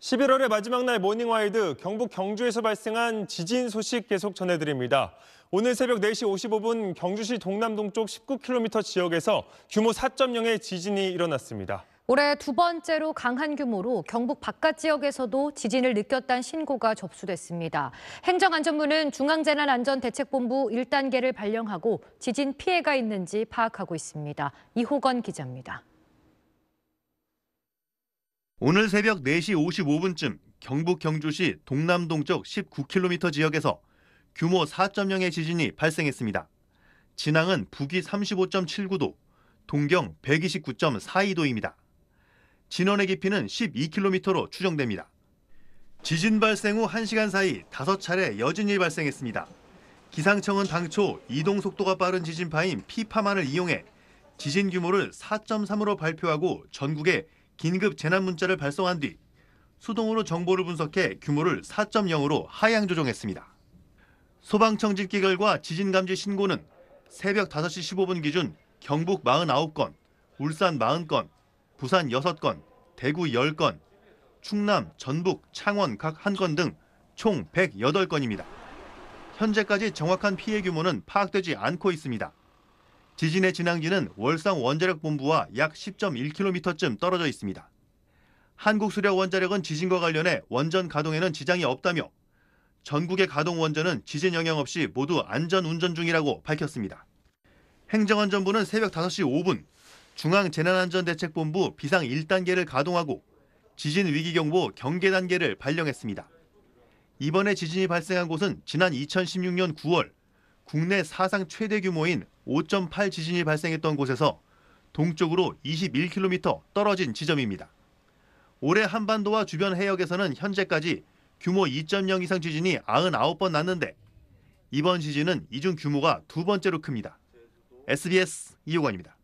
11월의 마지막 날 모닝와이드 경북 경주에서 발생한 지진 소식 계속 전해드립니다. 오늘 새벽 4시 55분 경주시 동남동쪽 19km 지역에서 규모 4.0의 지진이 일어났습니다. 올해 두 번째로 강한 규모로 경북 바깥 지역에서도 지진을 느꼈다는 신고가 접수됐습니다. 행정안전부는 중앙재난안전대책본부 1단계를 발령하고 지진 피해가 있는지 파악하고 있습니다. 이호건 기자입니다. 오늘 새벽 4시 55분쯤 경북 경주시 동남동쪽 19km 지역에서 규모 4.0의 지진이 발생했습니다. 진앙은 북위 35.79도, 동경 129.42도입니다. 진원의 깊이는 12km로 추정됩니다. 지진 발생 후 1시간 사이 5차례 여진이 발생했습니다. 기상청은 당초 이동 속도가 빠른 지진파인 피파만을 이용해 지진 규모를 4.3으로 발표하고 전국에 긴급 재난 문자를 발송한 뒤 수동으로 정보를 분석해 규모를 4.0으로 하향 조정했습니다. 소방청집 기결과 지진 감지 신고는 새벽 5시 15분 기준 경북 49건, 울산 40건, 부산 6건, 대구 10건, 충남, 전북, 창원 각 1건 등 총 108건입니다. 현재까지 정확한 피해 규모는 파악되지 않고 있습니다. 지진의 진앙지는 월상 원자력본부와 약 10.1km쯤 떨어져 있습니다. 한국수력원자력은 지진과 관련해 원전 가동에는 지장이 없다며 전국의 가동 원전은 지진 영향 없이 모두 안전 운전 중이라고 밝혔습니다. 행정안전부는 새벽 5시 5분 중앙재난안전대책본부 비상 1단계를 가동하고 지진 위기경보 경계 단계를 발령했습니다. 이번에 지진이 발생한 곳은 지난 2016년 9월 국내 사상 최대 규모인 5.8 지진이 발생했던 곳에서 동쪽으로 21km 떨어진 지점입니다. 올해 한반도와 주변 해역에서는 현재까지 규모 2.0 이상 지진이 99번 났는데 이번 지진은 이중 규모가 두 번째로 큽니다. SBS 이호관입니다.